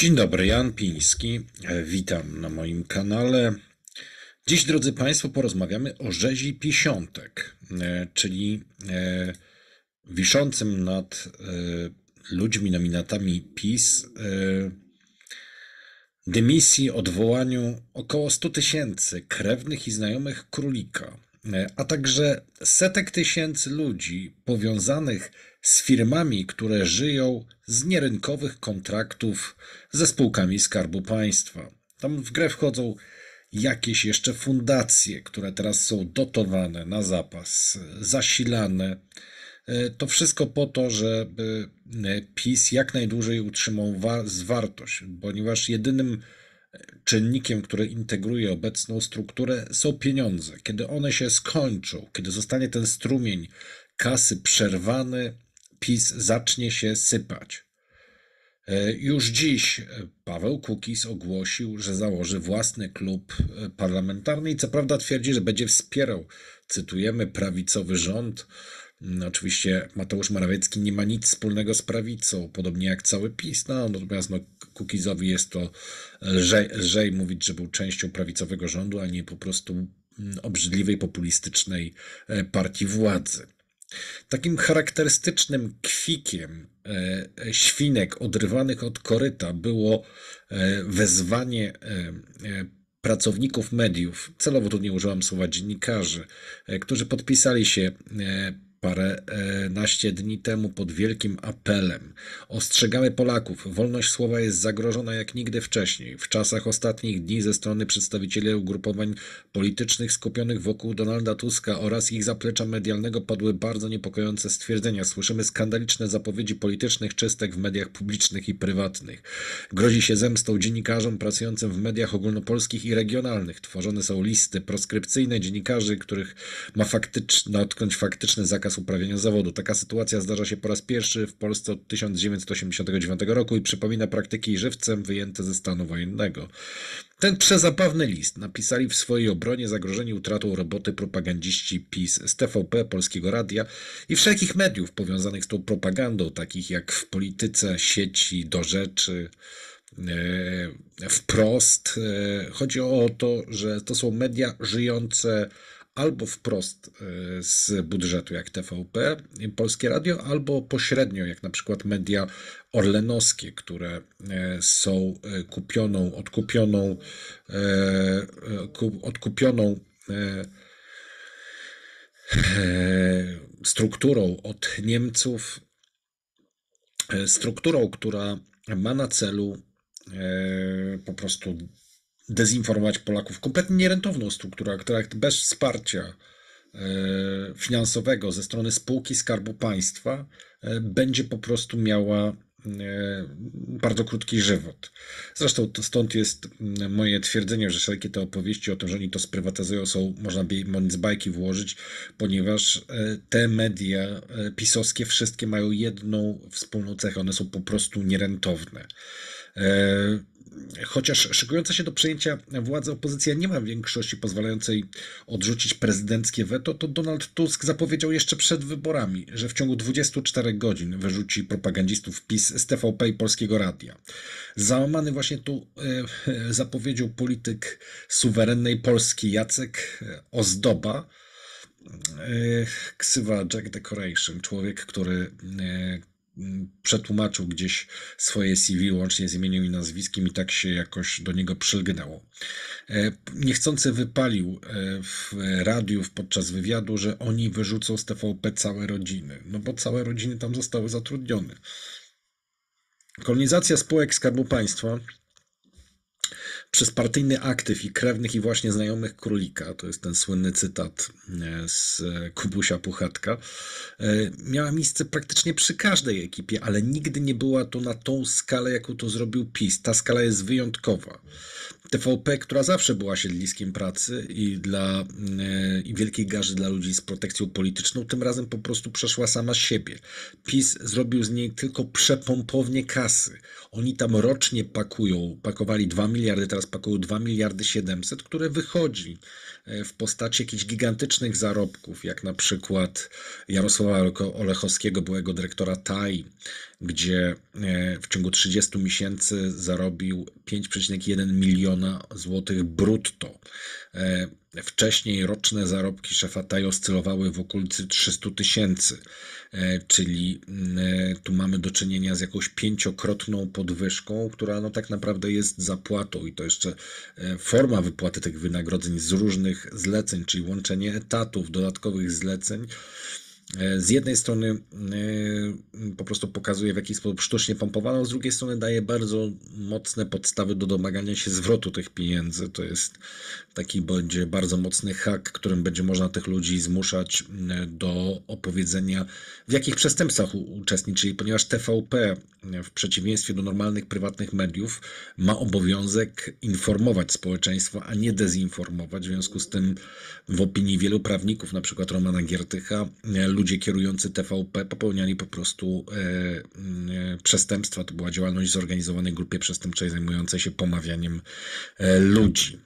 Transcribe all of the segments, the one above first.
Dzień dobry, Jan Piński. E, witam na moim kanale. Dziś, drodzy Państwo, porozmawiamy o rzezi piesiątek, e, czyli e, wiszącym nad ludźmi, nominatami PiS, dymisji, odwołaniu około 100 tysięcy krewnych i znajomych królika a także setek tysięcy ludzi powiązanych z firmami, które żyją z nierynkowych kontraktów ze spółkami Skarbu Państwa. Tam w grę wchodzą jakieś jeszcze fundacje, które teraz są dotowane na zapas, zasilane. To wszystko po to, żeby e, PiS jak najdłużej utrzymał wartość, ponieważ jedynym czynnikiem, który integruje obecną strukturę, są pieniądze. Kiedy one się skończą, kiedy zostanie ten strumień kasy przerwany, PiS zacznie się sypać. E, już dziś e, Paweł Kukis ogłosił, że założy własny klub e, parlamentarny i co prawda twierdzi, że będzie wspierał, cytujemy, prawicowy rząd, no, oczywiście Mateusz Morawiecki nie ma nic wspólnego z prawicą, podobnie jak cały PiS, no, natomiast no, Kukizowi jest to lżej, lżej mówić, że był częścią prawicowego rządu, a nie po prostu mm, obrzydliwej, populistycznej e, partii władzy. Takim charakterystycznym kwikiem e, e, świnek odrywanych od koryta było wezwanie pracowników mediów, celowo tu nie użyłam słowa dziennikarzy, którzy podpisali się parę e, naście dni temu pod wielkim apelem. Ostrzegamy Polaków, wolność słowa jest zagrożona jak nigdy wcześniej. W czasach ostatnich dni ze strony przedstawicieli ugrupowań politycznych skupionych wokół Donalda Tuska oraz ich zaplecza medialnego padły bardzo niepokojące stwierdzenia. Słyszymy skandaliczne zapowiedzi politycznych czystek w mediach publicznych i prywatnych. Grozi się zemstą dziennikarzom pracującym w mediach ogólnopolskich i regionalnych. Tworzone są listy proskrypcyjne dziennikarzy, których ma faktycz... odkąd faktyczny zakaz zakaz uprawiania zawodu. Taka sytuacja zdarza się po raz pierwszy w Polsce od 1989 roku i przypomina praktyki żywcem wyjęte ze stanu wojennego. Ten przezabawny list napisali w swojej obronie zagrożeni utratą roboty propagandziści PiS z TVP, Polskiego Radia i wszelkich mediów powiązanych z tą propagandą, takich jak w polityce, sieci, do rzeczy, e, wprost. E, chodzi o to, że to są media żyjące albo wprost e, z budżetu, jak TVP, Polskie Radio, albo pośrednio, jak na przykład media orlenowskie, które e, są e, kupioną, odkupioną, odkupioną strukturą od Niemców, strukturą, która ma na celu po prostu dezinformować Polaków. Kompletnie nierentowną strukturę, która bez wsparcia e, finansowego ze strony spółki Skarbu Państwa e, będzie po prostu miała e, bardzo krótki żywot. Zresztą stąd jest mm, moje twierdzenie, że wszelkie te opowieści o tym, że oni to sprywatyzują są, można by im z bajki włożyć, ponieważ te media pisowskie wszystkie mają jedną wspólną cechę, one są po prostu nierentowne. Chociaż szykująca się do przejęcia władzy opozycja nie ma większości pozwalającej odrzucić prezydenckie weto, to Donald Tusk zapowiedział jeszcze przed wyborami, że w ciągu 24 godzin wyrzuci propagandzistów PiS z TVP i Polskiego Radia. Załamany właśnie tu e, zapowiedział polityk suwerennej Polski Jacek e, Ozdoba, e, ksywa Jack Decoration, człowiek, który Mm, przetłumaczył gdzieś swoje CV łącznie z imieniem i nazwiskiem i tak się jakoś do niego przylgnęło. E, niechcący wypalił e, w radiu podczas wywiadu, że oni wyrzucą z TVP całe rodziny, no bo całe rodziny tam zostały zatrudnione. Kolonizacja spółek Skarbu Państwa przez partyjny aktyw i krewnych i właśnie znajomych królika, to jest ten słynny cytat e, z e, Kubusia Puchatka, e, miała miejsce praktycznie przy każdej ekipie, ale nigdy nie była to na tą skalę, jaką to zrobił PiS. Ta skala jest wyjątkowa. TVP, która zawsze była siedliskiem pracy i dla e, i wielkiej garzy dla ludzi z protekcją polityczną, tym razem po prostu przeszła sama siebie. PiS zrobił z niej tylko przepompownie kasy. Oni tam rocznie pakują, pakowali 2 miliardy, teraz pakują 2 miliardy 700, które wychodzi e, w postaci jakichś gigantycznych zarobków, jak na przykład Jarosława Olechowskiego, byłego dyrektora TAI, gdzie e, w ciągu 30 miesięcy zarobił 5,1 miliona złotych brutto. E, wcześniej roczne zarobki szefa Taj oscylowały w okolicy 300 tysięcy, e, czyli mm, tu mamy do czynienia z jakąś pięciokrotną podwyżką, która no tak naprawdę jest zapłatą i to jeszcze forma wypłaty tych wynagrodzeń z różnych zleceń, czyli łączenie etatów, dodatkowych zleceń. E, z jednej strony e, po prostu pokazuje w jakiś sposób sztucznie pompowano, z drugiej strony daje bardzo mocne podstawy do domagania się zwrotu tych pieniędzy. To jest taki będzie bardzo mocny hak, którym będzie można tych ludzi zmuszać e, do opowiedzenia, w jakich przestępstwach uczestniczyli, ponieważ TVP w przeciwieństwie do normalnych prywatnych mediów ma obowiązek informować społeczeństwo, a nie dezinformować. W związku z tym w opinii wielu prawników, na przykład Romana Giertycha, ludzie kierujący TVP popełniali po prostu e, e, przestępstwa. To była działalność zorganizowanej grupie przestępczej zajmującej się pomawianiem e, ludzi.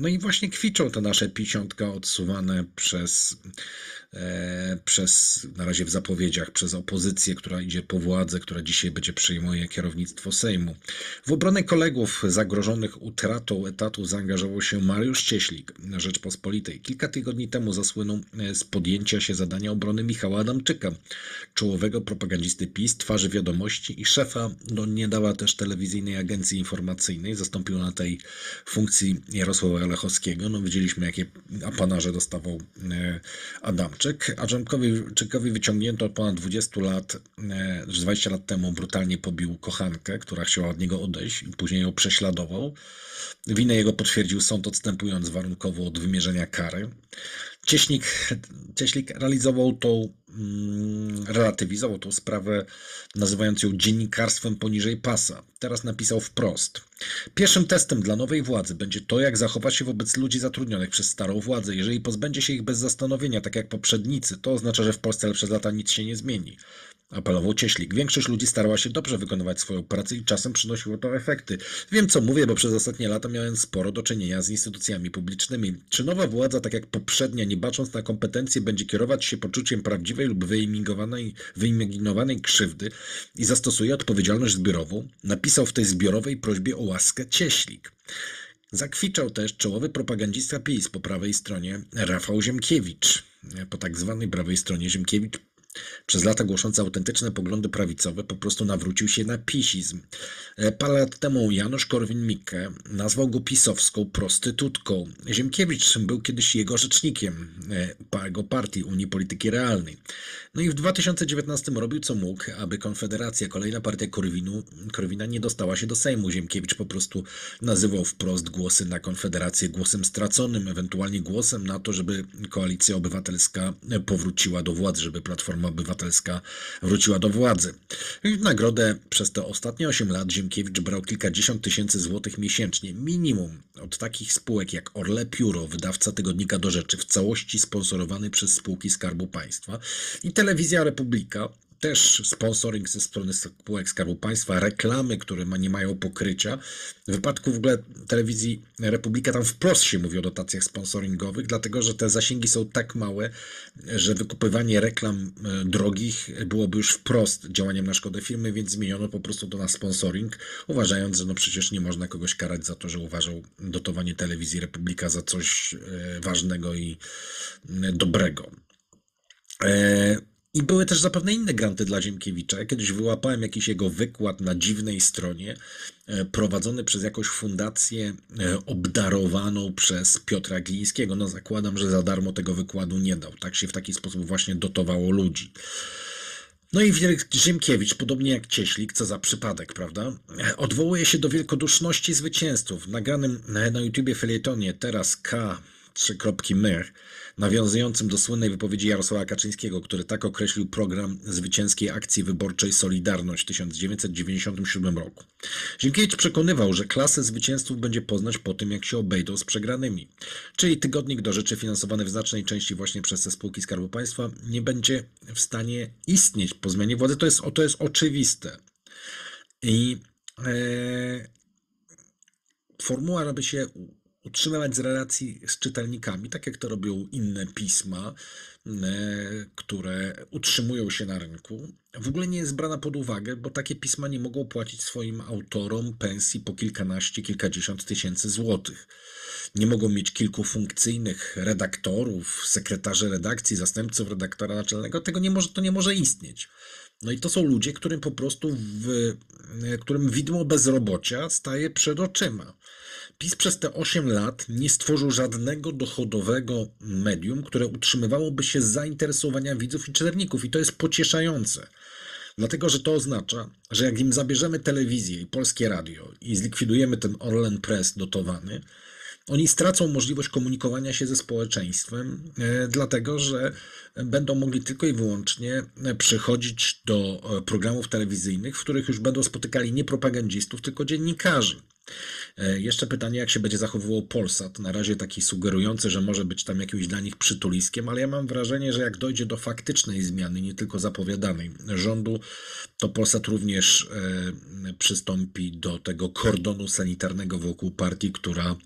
No i właśnie kwiczą te nasze pisiątka odsuwane przez E, przez, na razie w zapowiedziach, przez opozycję, która idzie po władzę, która dzisiaj będzie przejmuje kierownictwo Sejmu. W obronę kolegów zagrożonych utratą etatu zaangażował się Mariusz Cieślik na Rzeczpospolitej. Kilka tygodni temu zasłynął e, z podjęcia się zadania obrony Michała Adamczyka, czołowego propagandisty PiS, twarzy wiadomości i szefa no, nie dała też telewizyjnej agencji informacyjnej, zastąpił na tej funkcji Jarosława Lechowskiego. No, widzieliśmy, jakie apanarze dostawał e, Adamczyk. Adamczyk. Adamczykowi wyciągnięto ponad 20 lat, 20 e, znaczy lat temu brutalnie pobił kochankę, która chciała od niego odejść i później ją prześladował. Winę jego potwierdził sąd odstępując warunkowo od wymierzenia kary. Cieśnik, Cieślik realizował tą, mm, relatywizował tą sprawę, nazywając ją dziennikarstwem poniżej pasa. Teraz napisał wprost. Pierwszym testem dla nowej władzy będzie to, jak zachowa się wobec ludzi zatrudnionych przez starą władzę. Jeżeli pozbędzie się ich bez zastanowienia, tak jak poprzednicy, to oznacza, że w Polsce przez lata nic się nie zmieni apelował Cieślik. Większość ludzi starała się dobrze wykonywać swoją pracę i czasem przynosiło to efekty. Wiem, co mówię, bo przez ostatnie lata miałem sporo do czynienia z instytucjami publicznymi. Czy nowa władza, tak jak poprzednia, nie bacząc na kompetencje, będzie kierować się poczuciem prawdziwej lub wyimaginowanej krzywdy i zastosuje odpowiedzialność zbiorową? Napisał w tej zbiorowej prośbie o łaskę Cieślik. Zakwiczał też czołowy propagandista PiS po prawej stronie Rafał Ziemkiewicz. Po tak zwanej prawej stronie Ziemkiewicz przez lata głosząc autentyczne poglądy prawicowe, po prostu nawrócił się na pisizm. E, parę lat temu Janusz Korwin-Mikke nazwał go pisowską prostytutką. Ziemkiewicz był kiedyś jego rzecznikiem, jego partii Unii Polityki Realnej. No i w 2019 robił co mógł, aby Konfederacja, kolejna partia Korwinu, Korwina nie dostała się do Sejmu. Ziemkiewicz po prostu nazywał wprost głosy na Konfederację głosem straconym, ewentualnie głosem na to, żeby Koalicja Obywatelska powróciła do władzy, żeby Platforma Platforma Obywatelska wróciła do władzy. W nagrodę przez te ostatnie 8 lat Ziemkiewicz brał kilkadziesiąt tysięcy złotych miesięcznie, minimum, od takich spółek jak Orle Pióro, wydawca tygodnika do rzeczy, w całości sponsorowany przez spółki Skarbu Państwa i Telewizja Republika, też sponsoring ze strony spółek Skarbu Państwa, reklamy, które ma, nie mają pokrycia. W wypadku w ogóle telewizji Republika tam wprost się mówi o dotacjach sponsoringowych, dlatego że te zasięgi są tak małe, że wykupywanie reklam e, drogich byłoby już wprost działaniem na szkodę firmy, więc zmieniono po prostu to na sponsoring, uważając, że no przecież nie można kogoś karać za to, że uważał dotowanie telewizji Republika za coś e, ważnego i dobrego. E, i były też zapewne inne granty dla Ziemkiewicza. Ja kiedyś wyłapałem jakiś jego wykład na dziwnej stronie, e, prowadzony przez jakąś fundację e, obdarowaną przez Piotra Glińskiego. No zakładam, że za darmo tego wykładu nie dał. Tak się w taki sposób właśnie dotowało ludzi. No i Ziemkiewicz, podobnie jak Cieślik, co za przypadek, prawda? E, odwołuje się do wielkoduszności zwycięzców. W nagranym na YouTubie felietonie teraz K, trzy kropki nawiązującym do słynnej wypowiedzi Jarosława Kaczyńskiego, który tak określił program zwycięskiej akcji wyborczej Solidarność w 1997 roku. Zienkiewicz przekonywał, że klasę zwycięzców będzie poznać po tym, jak się obejdą z przegranymi. Czyli tygodnik do rzeczy finansowany w znacznej części właśnie przez te spółki Skarbu Państwa nie będzie w stanie istnieć po zmianie władzy. To jest, to jest oczywiste. I e, formuła, aby się utrzymywać z relacji z czytelnikami, tak jak to robią inne pisma, e, które utrzymują się na rynku, w ogóle nie jest brana pod uwagę, bo takie pisma nie mogą płacić swoim autorom pensji po kilkanaście, kilkadziesiąt tysięcy złotych. Nie mogą mieć kilku funkcyjnych redaktorów, sekretarzy redakcji, zastępców redaktora naczelnego. Tego nie może, to nie może istnieć. No i to są ludzie, którym po prostu, w, e, którym widmo bezrobocia staje przed oczyma. PiS przez te 8 lat nie stworzył żadnego dochodowego medium, które utrzymywałoby się z zainteresowania widzów i czytelników, i to jest pocieszające. Dlatego, że to oznacza, że jak im zabierzemy telewizję i polskie radio i zlikwidujemy ten Orlen Press dotowany, oni stracą możliwość komunikowania się ze społeczeństwem, e, dlatego że będą mogli tylko i wyłącznie przychodzić do e, programów telewizyjnych, w których już będą spotykali nie propagandzistów, tylko dziennikarzy. E, jeszcze pytanie, jak się będzie zachowywał Polsat. Na razie taki sugerujący, że może być tam jakimś dla nich przytuliskiem, ale ja mam wrażenie, że jak dojdzie do faktycznej zmiany, nie tylko zapowiadanej rządu, to Polsat również e, przystąpi do tego kordonu sanitarnego wokół partii, która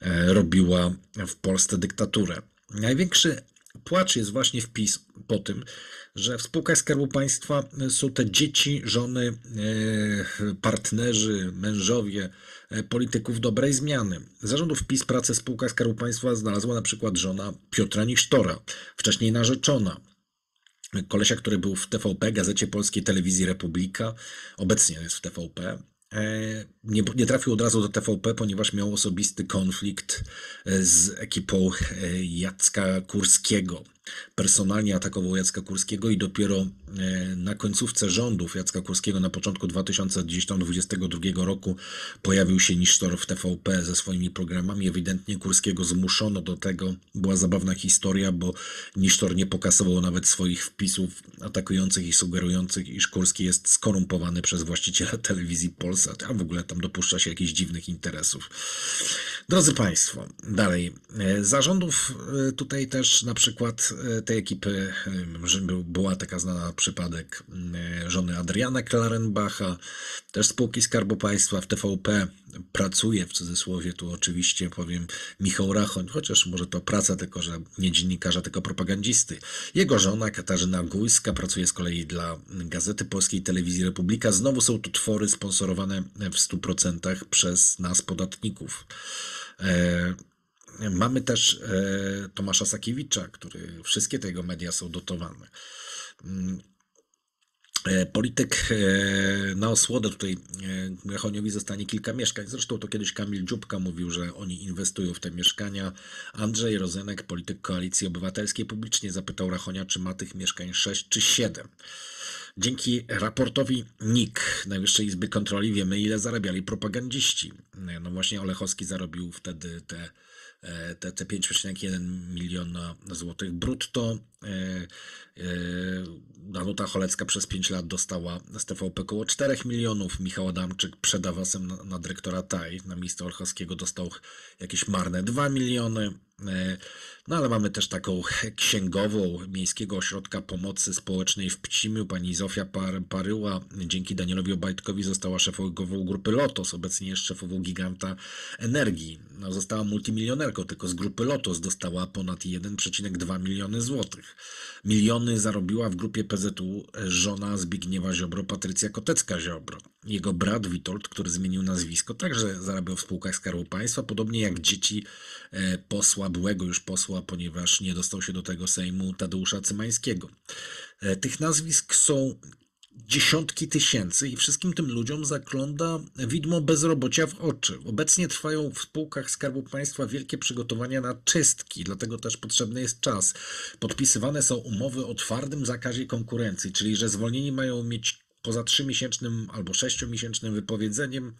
e, robiła w Polsce dyktaturę. Największy płacz jest właśnie w pis po tym, że w spółkach Skarbu Państwa są te dzieci, żony, e, partnerzy, mężowie e, polityków dobrej zmiany. Zarządów PiS pracę w spółkach Skarbu Państwa znalazła na przykład żona Piotra Nisztora, wcześniej narzeczona kolesia, który był w TVP, Gazecie Polskiej, Telewizji Republika, obecnie jest w TVP. E, nie, nie, trafił od razu do TVP, ponieważ miał osobisty konflikt z ekipą Jacka Kurskiego personalnie atakował Jacka Kurskiego i dopiero e, na końcówce rządów Jacka Kurskiego na początku 2022 roku pojawił się Nisztor w TVP ze swoimi programami. Ewidentnie Kurskiego zmuszono do tego. Była zabawna historia, bo Nisztor nie pokasował nawet swoich wpisów atakujących i sugerujących, iż Kurski jest skorumpowany przez właściciela telewizji Polsat, a w ogóle tam dopuszcza się jakichś dziwnych interesów. Drodzy Państwo, dalej. E, Zarządów e, tutaj też na przykład tej ekipy była taka znana przypadek żony Adriana Klarenbacha, też spółki Skarbu Państwa w TVP pracuje, w cudzysłowie tu oczywiście powiem Michał Rachoń, chociaż może to praca tylko, że nie dziennikarza, tylko propagandisty. Jego żona Katarzyna Górska pracuje z kolei dla Gazety Polskiej Telewizji Republika. Znowu są to twory sponsorowane w 100% przez nas podatników. E, Mamy też e, Tomasza Sakiewicza, który wszystkie tego media są dotowane. Mm, e, polityk e, na osłodę tutaj Grachoniowi zostanie kilka mieszkań. Zresztą to kiedyś Kamil Dziubka mówił, że oni inwestują w te mieszkania. Andrzej Rozenek, polityk Koalicji Obywatelskiej, publicznie zapytał Rachonia, czy ma tych mieszkań 6 czy 7. Dzięki raportowi NIK, Najwyższej Izby Kontroli, wiemy, ile zarabiali propagandziści. No właśnie Olechowski zarobił wtedy te E, te, te 5,1 miliona złotych brutto. E, e, Danuta Holecka przez 5 lat dostała z TVP około 4 milionów. Michał Adamczyk przed awasem na, na dyrektora TAI na miejsce Olchowskiego dostał jakieś marne 2 miliony. E, no ale mamy też taką księgową Miejskiego Ośrodka Pomocy Społecznej w Pcimiu, pani Zofia Paryła. Dzięki Danielowi Obajtkowi została szefową grupy Lotos, obecnie jest szefową giganta energii. No, została multimilionerką, tylko z grupy Lotos dostała ponad 1,2 miliony złotych. Miliony zarobiła w grupie PZU żona Zbigniewa Ziobro, Patrycja Kotecka-Ziobro. Jego brat Witold, który zmienił nazwisko, także zarabiał w spółkach Skarbu Państwa, podobnie jak dzieci e, posła posła, byłego już posła, ponieważ nie dostał się do tego Sejmu Tadeusza Cymańskiego. E, tych nazwisk są dziesiątki tysięcy i wszystkim tym ludziom zakląda widmo bezrobocia w oczy. Obecnie trwają w spółkach Skarbu Państwa wielkie przygotowania na czystki, dlatego też potrzebny jest czas. Podpisywane są umowy o twardym zakazie konkurencji, czyli że zwolnieni mają mieć poza trzymiesięcznym albo sześciomiesięcznym wypowiedzeniem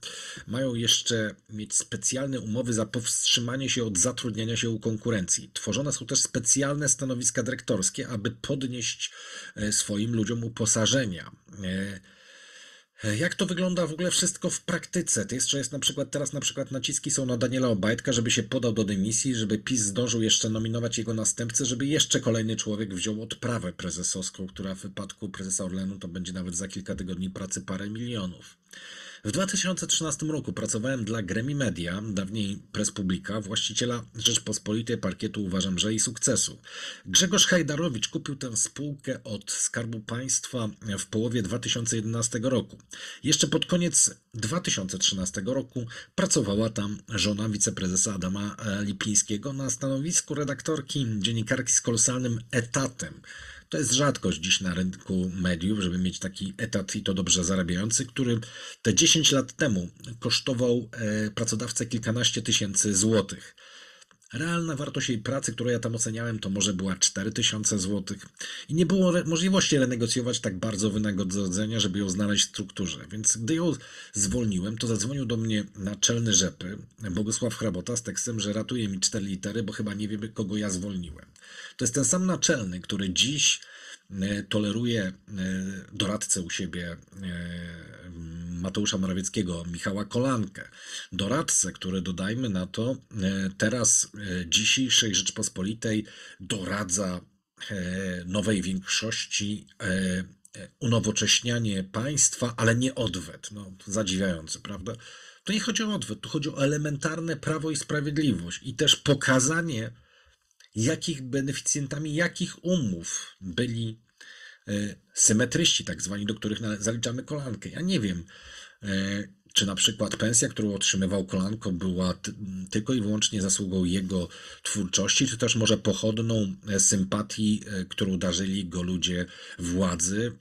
mają jeszcze mieć specjalne umowy za powstrzymanie się od zatrudniania się u konkurencji. Tworzone są też specjalne stanowiska dyrektorskie, aby podnieść e, swoim ludziom uposażenia. E, E, jak to wygląda w ogóle wszystko w praktyce? To jest, że jest na przykład teraz na przykład naciski są na Daniela Obajtka, żeby się podał do dymisji, żeby PiS zdążył jeszcze nominować jego następcę, żeby jeszcze kolejny człowiek wziął odprawę prezesowską, która w wypadku prezesa Orlenu to będzie nawet za kilka tygodni pracy parę milionów. W 2013 roku pracowałem dla Gremi Media, dawniej Prespublika, właściciela Rzeczpospolitej Parkietu uważam, że i sukcesu. Grzegorz Hajdarowicz kupił tę spółkę od Skarbu Państwa w połowie 2011 roku. Jeszcze pod koniec 2013 roku pracowała tam żona wiceprezesa Adama e, Lipińskiego na stanowisku redaktorki dziennikarki z kolosalnym etatem. To jest rzadkość dziś na rynku mediów, żeby mieć taki etat i to dobrze zarabiający, który te 10 lat temu kosztował e, pracodawcę kilkanaście tysięcy złotych. Realna wartość jej pracy, którą ja tam oceniałem, to może była 4000 zł. I nie było możliwości renegocjować tak bardzo wynagrodzenia, żeby ją znaleźć w strukturze. Więc gdy ją zwolniłem, to zadzwonił do mnie naczelny rzepy, Bogusław Hrabota, z tekstem, że ratuje mi cztery litery, bo chyba nie wiemy, kogo ja zwolniłem. To jest ten sam naczelny, który dziś E, toleruje e, doradcę u siebie e, Mateusza Morawieckiego, Michała Kolankę. Doradcę, który dodajmy na to, teraz dzisiejszej Rzeczpospolitej doradza nowej większości unowocześnianie państwa, ale nie odwet. No, zadziwiający, prawda? To nie chodzi o odwet, tu chodzi o elementarne prawo i sprawiedliwość i też pokazanie, jakich beneficjentami jakich umów byli e, symetryści, tak zwani, do których zaliczamy kolankę. Ja nie wiem, e, czy na przykład pensja, którą otrzymywał kolanko, była tylko i wyłącznie zasługą jego twórczości, czy też może pochodną e, sympatii, którą darzyli go ludzie władzy,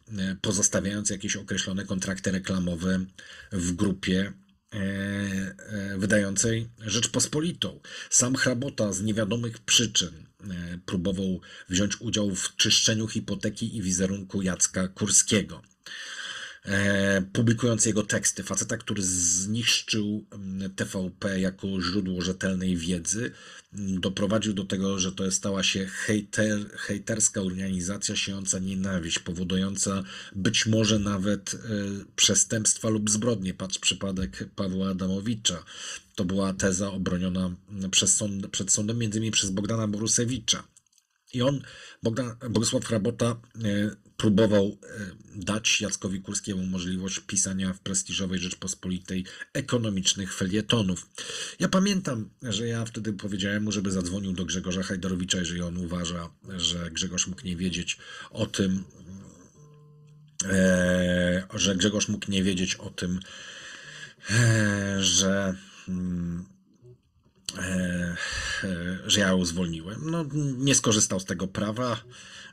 pozostawiając jakieś określone kontrakty reklamowe w grupie E, e, wydającej Rzeczpospolitą. Sam Hrabota z niewiadomych przyczyn e, próbował wziąć udział w czyszczeniu hipoteki i wizerunku Jacka Kurskiego. E, publikując jego teksty, faceta, który zniszczył mm, TVP jako źródło rzetelnej wiedzy, mm, doprowadził do tego, że to stała się hejter, hejterska organizacja siejąca nienawiść, powodująca być może nawet e, przestępstwa lub zbrodnie. Patrz przypadek Pawła Adamowicza. To była teza obroniona mm, przez sąd, przed sądem między innymi przez Bogdana Borusewicza. I on, Bogdan, Bogusław Rabota, e, próbował e, dać Jackowi Kurskiemu możliwość pisania w prestiżowej Rzeczpospolitej ekonomicznych felietonów. Ja pamiętam, że ja wtedy powiedziałem mu, żeby zadzwonił do Grzegorza Hajdarowicza, jeżeli on uważa, że Grzegorz mógł nie wiedzieć o tym, e, że Grzegorz mógł nie wiedzieć o tym, e, że mm, E, że ja ją zwolniłem. No, nie skorzystał z tego prawa,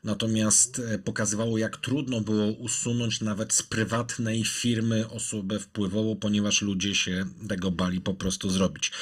natomiast e, pokazywało, jak trudno było usunąć nawet z prywatnej firmy osobę wpływową, ponieważ ludzie się tego bali po prostu zrobić.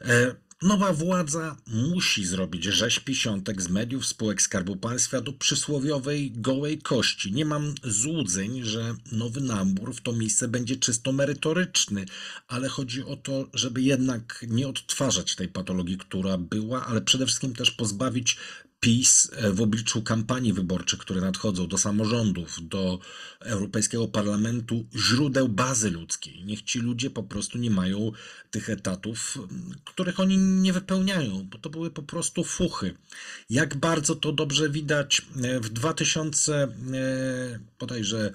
E, Nowa władza musi zrobić rzeź pisiątek z mediów spółek Skarbu Państwa do przysłowiowej gołej kości. Nie mam złudzeń, że nowy nambór w to miejsce będzie czysto merytoryczny, ale chodzi o to, żeby jednak nie odtwarzać tej patologii, która była, ale przede wszystkim też pozbawić PiS e, w obliczu kampanii wyborczych, które nadchodzą do samorządów, do Europejskiego Parlamentu, źródeł bazy ludzkiej. Niech ci ludzie po prostu nie mają tych etatów, mm, których oni nie wypełniają, bo to były po prostu fuchy. Jak bardzo to dobrze widać e, w 2000, e, bodajże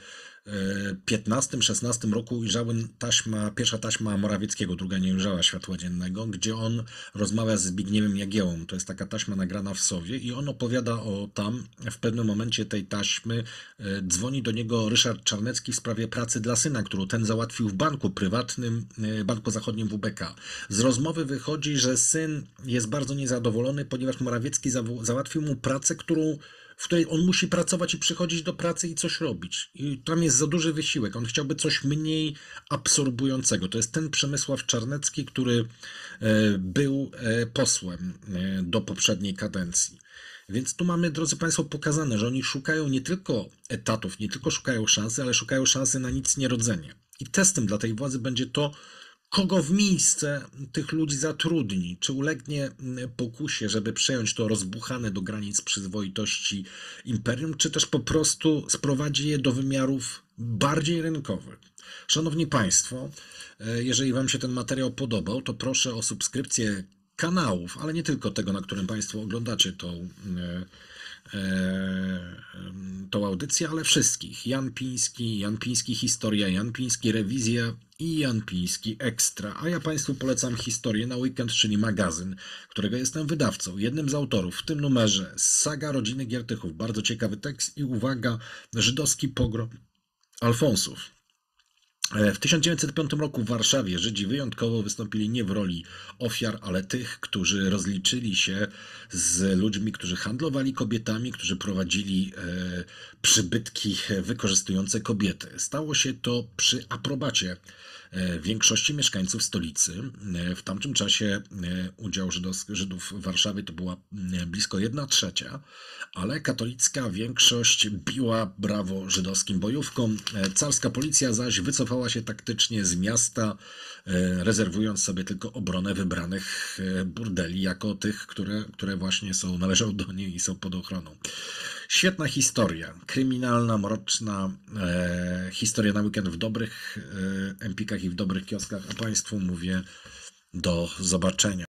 15-16 roku ujrzały taśma, pierwsza taśma Morawieckiego, druga nie ujrzała światła dziennego, gdzie on rozmawia z Zbigniewem Jagiełą. To jest taka taśma nagrana w Sowie i on opowiada o tam, w pewnym momencie tej taśmy e, dzwoni do niego Ryszard Czarnecki w sprawie pracy dla syna, którą ten załatwił w banku prywatnym, e, banku zachodnim WBK. Z rozmowy wychodzi, że syn jest bardzo niezadowolony, ponieważ Morawiecki załatwił mu pracę, którą w której on musi pracować i przychodzić do pracy i coś robić. I tam jest za duży wysiłek. On chciałby coś mniej absorbującego. To jest ten Przemysław Czarnecki, który e, był e, posłem e, do poprzedniej kadencji. Więc tu mamy, drodzy Państwo, pokazane, że oni szukają nie tylko etatów, nie tylko szukają szansy, ale szukają szansy na nic nierodzenie. I testem dla tej władzy będzie to, kogo w miejsce tych ludzi zatrudni, czy ulegnie mm, pokusie, żeby przejąć to rozbuchane do granic przyzwoitości imperium, czy też po prostu sprowadzi je do wymiarów bardziej rynkowych. Szanowni Państwo, e, jeżeli Wam się ten materiał podobał, to proszę o subskrypcję kanałów, ale nie tylko tego, na którym Państwo oglądacie tą e, E, e, tą audycję, ale wszystkich. Jan Piński, Jan Piński Historia, Jan Piński Rewizja i Jan Piński Ekstra. A ja Państwu polecam historię na weekend, czyli magazyn, którego jestem wydawcą. Jednym z autorów w tym numerze Saga Rodziny Giertychów. Bardzo ciekawy tekst i uwaga, żydowski pogrom Alfonsów. E, w 1905 roku w Warszawie Żydzi wyjątkowo wystąpili nie w roli ofiar, ale tych, którzy rozliczyli się z ludźmi, którzy handlowali kobietami, którzy prowadzili e, przybytki wykorzystujące kobiety. Stało się to przy aprobacie e, większości mieszkańców stolicy. W tamtym czasie udział Żydów w Warszawie to była blisko 1 trzecia, ale katolicka większość biła brawo żydowskim bojówkom. Carska policja zaś wycofała wycofała się taktycznie z miasta, e, rezerwując sobie tylko obronę wybranych e, burdeli jako tych, które, które właśnie są, należą do niej i są pod ochroną. Świetna historia, kryminalna, mroczna e, historia na weekend w dobrych e, empikach i w dobrych kioskach, a Państwu mówię do zobaczenia.